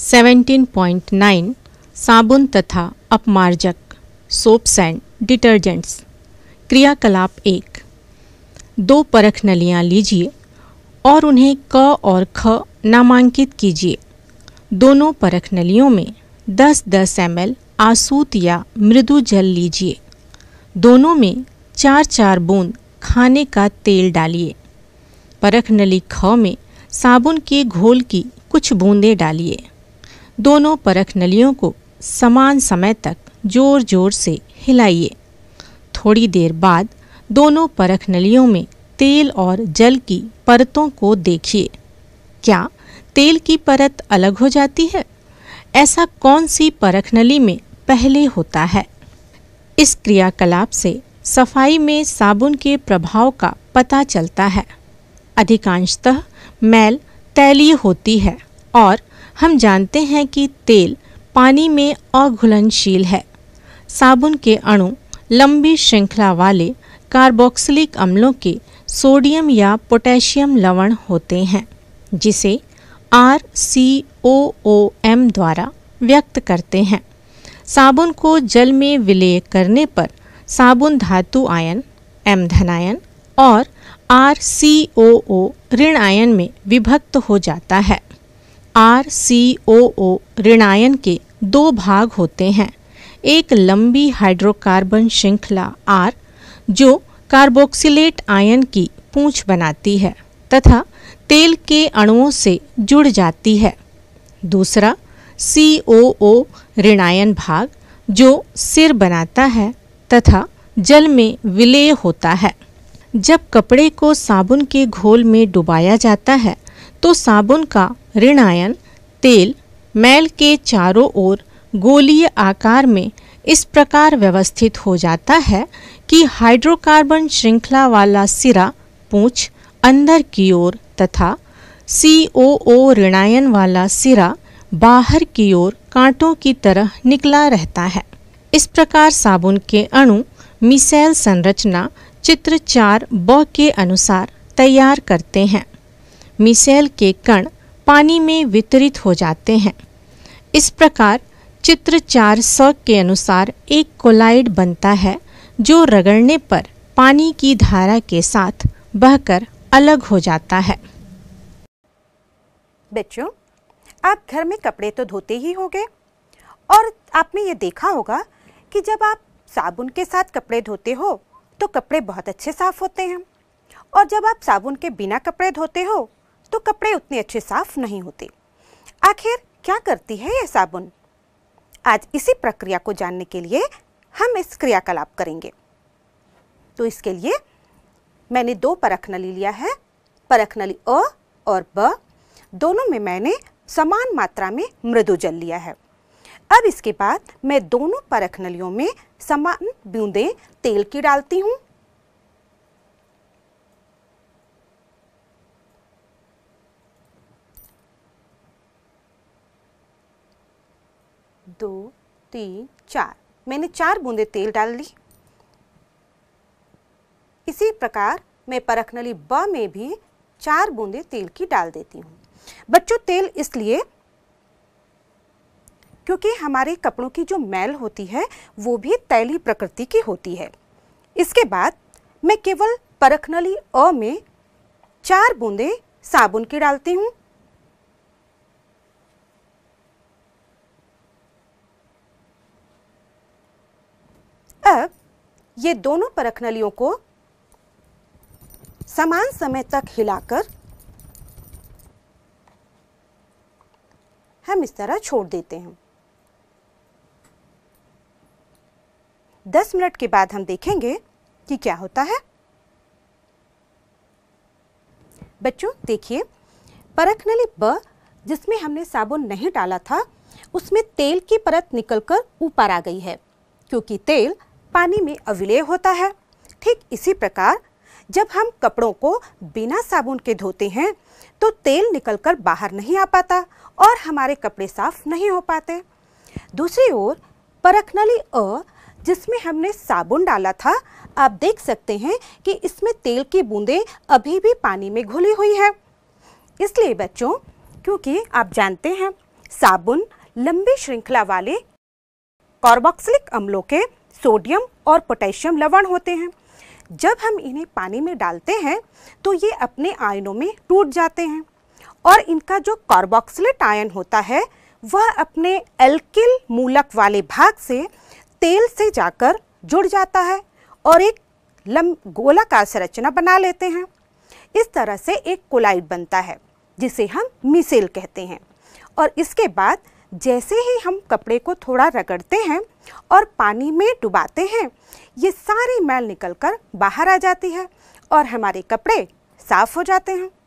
17.9 साबुन तथा अपमार्जक soaps and detergents क्रियाकलाप एक दो परख नलियाँ लीजिए और उन्हें क और ख नामांकित कीजिए दोनों परख नलियों में 10-10 एम आसूत या मृदु जल लीजिए दोनों में चार चार बूंद खाने का तेल डालिए परख नली ख में साबुन के घोल की कुछ बूंदें डालिए दोनों परख नलियों को समान समय तक जोर जोर से हिलाइए थोड़ी देर बाद दोनों परख नलियों में तेल और जल की परतों को देखिए क्या तेल की परत अलग हो जाती है ऐसा कौन सी परख नली में पहले होता है इस क्रियाकलाप से सफाई में साबुन के प्रभाव का पता चलता है अधिकांशतः मैल तैलीय होती है और हम जानते हैं कि तेल पानी में अघुलनशील है साबुन के अणु लंबी श्रृंखला वाले कार्बोक्सिलिक अम्लों के सोडियम या पोटेशियम लवण होते हैं जिसे आर सी ओ ओ एम द्वारा व्यक्त करते हैं साबुन को जल में विलेय करने पर साबुन धातु आयन एम धनायन और आर सी ओ ओ ऋण आयन में विभक्त हो जाता है आर सी ओ ओ ऋणायन के दो भाग होते हैं एक लंबी हाइड्रोकार्बन श्रृंखला आर जो कार्बोक्सिलेट आयन की पूंछ बनाती है तथा तेल के अणुओं से जुड़ जाती है दूसरा सी ओ ओ ऋणायन भाग जो सिर बनाता है तथा जल में विलेय होता है जब कपड़े को साबुन के घोल में डुबाया जाता है तो साबुन का ऋणायन तेल मैल के चारों ओर गोलीय आकार में इस प्रकार व्यवस्थित हो जाता है कि हाइड्रोकार्बन श्रृंखला वाला सिरा पूछ अंदर की ओर तथा सी ओ ओ ऋणायन वाला सिरा बाहर की ओर कांटों की तरह निकला रहता है इस प्रकार साबुन के अणु मिसैल संरचना चित्र चार ब के अनुसार तैयार करते हैं मिसेल के कण पानी में वितरित हो जाते हैं इस प्रकार चित्र चार सौ के अनुसार एक कोलाइड बनता है जो रगड़ने पर पानी की धारा के साथ बहकर अलग हो जाता है बच्चों आप घर में कपड़े तो धोते ही होंगे और आपने ये देखा होगा कि जब आप साबुन के साथ कपड़े धोते हो तो कपड़े बहुत अच्छे साफ होते हैं और जब आप साबुन के बिना कपड़े धोते हो तो कपड़े उतने अच्छे साफ नहीं होते आखिर क्या करती है यह साबुन आज इसी प्रक्रिया को जानने के लिए हम इस क्रियाकलाप करेंगे तो इसके लिए मैंने दो परख नली लिया है परख नली अ और ब दोनों में मैंने समान मात्रा में मृदु जल लिया है अब इसके बाद मैं दोनों परख नलियों में समान बूंदे तेल की डालती हूँ दो तीन चार मैंने चार बूंदे तेल डाल ली इसी प्रकार मैं परखनली ब में भी चार बूंदे तेल की डाल देती हूँ बच्चों तेल इसलिए क्योंकि हमारे कपड़ों की जो मैल होती है वो भी तैली प्रकृति की होती है इसके बाद मैं केवल परखनली अ में चार बूंदे साबुन की डालती हूँ अब ये दोनों परख नलियों को समान समय तक हिलाकर हम इस तरह छोड़ देते हैं 10 मिनट के बाद हम देखेंगे कि क्या होता है बच्चों देखिए परख नली ब जिसमें हमने साबुन नहीं डाला था उसमें तेल की परत निकलकर ऊपर आ गई है क्योंकि तेल पानी में अविलय होता है ठीक इसी प्रकार जब हम कपड़ों को बिना साबुन के धोते हैं तो तेल निकलकर बाहर नहीं आ पाता और हमारे कपड़े साफ नहीं हो पाते दूसरी ओर परखनली अ जिसमें हमने साबुन डाला था आप देख सकते हैं कि इसमें तेल की बूंदें अभी भी पानी में घुली हुई है इसलिए बच्चों क्योंकि आप जानते हैं साबुन लंबी श्रृंखला वाले कार्बोक्सिलिक अम्लों के सोडियम और पोटेशियम लवण होते हैं जब हम इन्हें पानी में डालते हैं तो ये अपने आयनों में टूट जाते हैं और इनका जो कार्बोक्सिलेट आयन होता है वह अपने एल्किल मूलक वाले भाग से तेल से जाकर जुड़ जाता है और एक लम गोलाकार संरचना बना लेते हैं इस तरह से एक कोलाइड बनता है जिसे हम मिसेल कहते हैं और इसके बाद जैसे ही हम कपड़े को थोड़ा रगड़ते हैं और पानी में डुबाते हैं ये सारी मैल निकलकर बाहर आ जाती है और हमारे कपड़े साफ़ हो जाते हैं